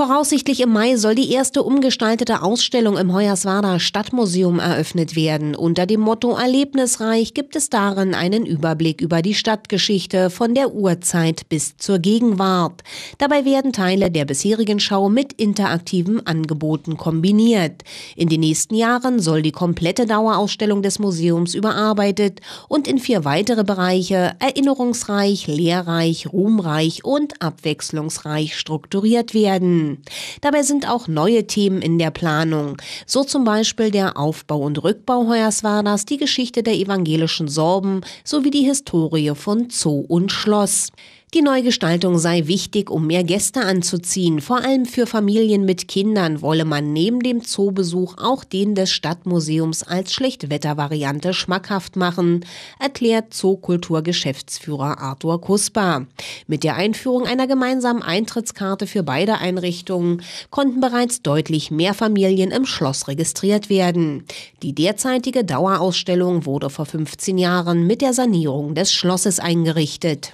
Voraussichtlich im Mai soll die erste umgestaltete Ausstellung im Hoyerswerda Stadtmuseum eröffnet werden. Unter dem Motto Erlebnisreich gibt es darin einen Überblick über die Stadtgeschichte von der Urzeit bis zur Gegenwart. Dabei werden Teile der bisherigen Schau mit interaktiven Angeboten kombiniert. In den nächsten Jahren soll die komplette Dauerausstellung des Museums überarbeitet und in vier weitere Bereiche erinnerungsreich, lehrreich, ruhmreich und abwechslungsreich strukturiert werden. Dabei sind auch neue Themen in der Planung, so zum Beispiel der Aufbau und Rückbau Hoyerswerdas, die Geschichte der evangelischen Sorben sowie die Historie von Zoo und Schloss. Die Neugestaltung sei wichtig, um mehr Gäste anzuziehen. Vor allem für Familien mit Kindern wolle man neben dem Zoobesuch auch den des Stadtmuseums als Schlechtwettervariante schmackhaft machen, erklärt Zookulturgeschäftsführer Arthur Kusper. Mit der Einführung einer gemeinsamen Eintrittskarte für beide Einrichtungen konnten bereits deutlich mehr Familien im Schloss registriert werden. Die derzeitige Dauerausstellung wurde vor 15 Jahren mit der Sanierung des Schlosses eingerichtet.